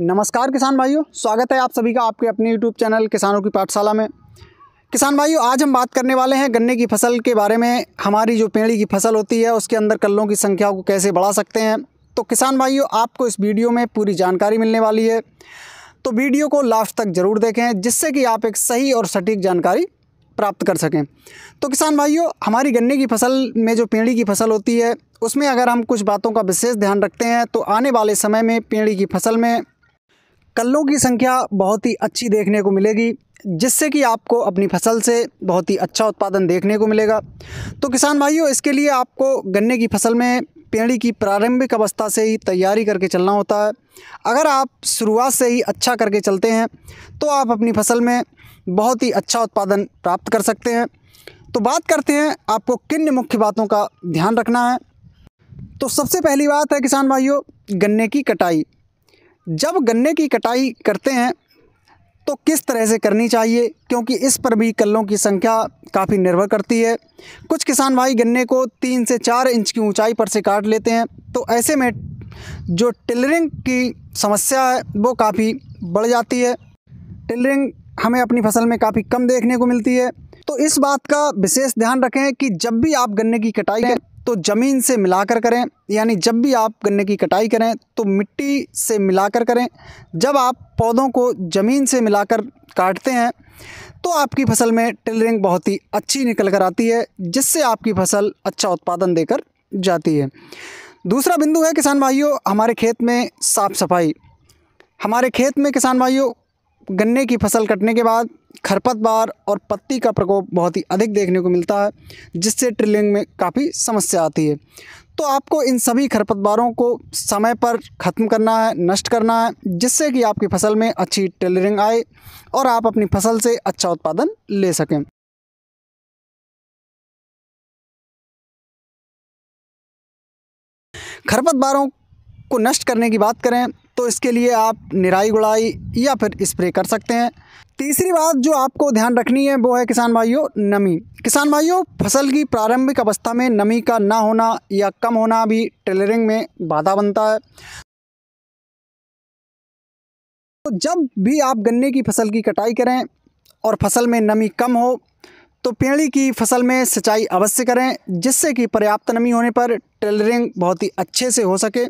नमस्कार किसान भाइयों स्वागत है आप सभी का आपके अपने यूट्यूब चैनल किसानों की पाठशाला में किसान भाइयों आज हम बात करने वाले हैं गन्ने की फसल के बारे में हमारी जो पेड़ी की फसल होती है उसके अंदर कल्लों की संख्या को कैसे बढ़ा सकते हैं तो किसान भाइयों आपको इस वीडियो में पूरी जानकारी मिलने वाली है तो वीडियो को लास्ट तक ज़रूर देखें जिससे कि आप एक सही और सटीक जानकारी प्राप्त कर सकें तो किसान भाइयों हमारी गन्ने की फसल में जो पेड़ी की फसल होती है उसमें अगर हम कुछ बातों का विशेष ध्यान रखते हैं तो आने वाले समय में पेड़ी की फसल में कल्लों की संख्या बहुत ही अच्छी देखने को मिलेगी जिससे कि आपको अपनी फसल से बहुत ही अच्छा उत्पादन देखने को मिलेगा तो किसान भाइयों इसके लिए आपको गन्ने की फसल में पेड़ी की प्रारंभिक अवस्था से ही तैयारी करके चलना होता है अगर आप शुरुआत से ही अच्छा करके चलते हैं तो आप अपनी फसल में बहुत ही अच्छा उत्पादन प्राप्त कर सकते हैं तो बात करते हैं आपको किन मुख्य बातों का ध्यान रखना है तो सबसे पहली बात है किसान भाइयों गन्ने की कटाई जब गन्ने की कटाई करते हैं तो किस तरह से करनी चाहिए क्योंकि इस पर भी कल्लों की संख्या काफ़ी निर्भर करती है कुछ किसान भाई गन्ने को तीन से चार इंच की ऊंचाई पर से काट लेते हैं तो ऐसे में जो टिलरिंग की समस्या है वो काफ़ी बढ़ जाती है टिलरिंग हमें अपनी फसल में काफ़ी कम देखने को मिलती है तो इस बात का विशेष ध्यान रखें कि जब भी आप गन्ने की कटाई करें तो ज़मीन से मिलाकर करें यानी जब भी आप गन्ने की कटाई करें तो मिट्टी से मिलाकर करें जब आप पौधों को ज़मीन से मिलाकर काटते हैं तो आपकी फसल में टिलरिंग बहुत ही अच्छी निकल कर आती है जिससे आपकी फसल अच्छा उत्पादन देकर जाती है दूसरा बिंदु है किसान भाइयों हमारे खेत में साफ़ सफाई हमारे खेत में किसान भाइयों गन्ने की फसल कटने के बाद खरपतवार और पत्ती का प्रकोप बहुत ही अधिक देखने को मिलता है जिससे ट्रिलिंग में काफ़ी समस्या आती है तो आपको इन सभी खरपतवारों को समय पर ख़त्म करना है नष्ट करना है जिससे कि आपकी फसल में अच्छी टेलरिंग आए और आप अपनी फसल से अच्छा उत्पादन ले सकें खरपतवारों को नष्ट करने की बात करें तो इसके लिए आप निराई गुड़ाई या फिर स्प्रे कर सकते हैं तीसरी बात जो आपको ध्यान रखनी है वो है किसान भाइयों नमी किसान भाइयों फसल की प्रारंभिक अवस्था में नमी का ना होना या कम होना भी टेलरिंग में बाधा बनता है तो जब भी आप गन्ने की फसल की कटाई करें और फसल में नमी कम हो तो पेड़ी की फसल में सिंचाई अवश्य करें जिससे कि पर्याप्त नमी होने पर टेलरिंग बहुत ही अच्छे से हो सके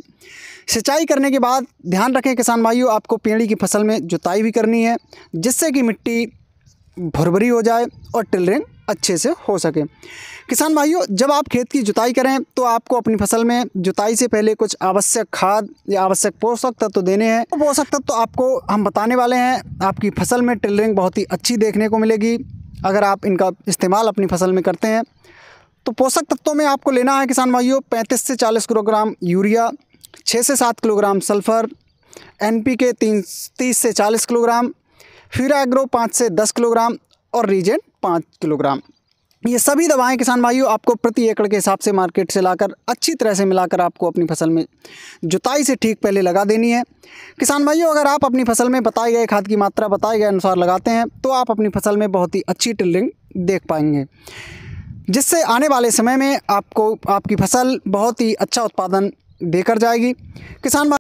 सिंचाई करने के बाद ध्यान रखें किसान भाइयों आपको पेड़ी की फसल में जुताई भी करनी है जिससे कि मिट्टी भुरभरी हो जाए और टेलरिंग अच्छे से हो सके किसान भाइयों जब आप खेत की जुताई करें तो आपको अपनी फसल में जुताई से पहले कुछ आवश्यक खाद या आवश्यक पोषक तत्व तो देने हैं तो पोषक तत्व तो आपको हम बताने वाले हैं आपकी फसल में टिलरिंग बहुत ही अच्छी देखने को मिलेगी अगर आप इनका इस्तेमाल अपनी फसल में करते हैं तो पोषक तत्वों में आपको लेना है किसान भाइयों पैंतीस से चालीस किलोग्राम यूरिया छः से सात किलोग्राम सल्फ़र एन पी के तीन तीस से चालीस किलोग्राम फीरा एग्रो पाँच से दस किलोग्राम और रीजेंट पाँच किलोग्राम ये सभी दवाएं किसान भाइयों आपको प्रति एकड़ के हिसाब से मार्केट से लाकर अच्छी तरह से मिलाकर आपको अपनी फसल में जुताई से ठीक पहले लगा देनी है किसान भाइयों अगर आप अपनी फसल में बताए गए खाद की मात्रा बताए गए अनुसार लगाते हैं तो आप अपनी फसल में बहुत ही अच्छी टिल्डिंग देख पाएंगे जिससे आने वाले समय में आपको आपकी फसल बहुत ही अच्छा उत्पादन देकर जाएगी किसान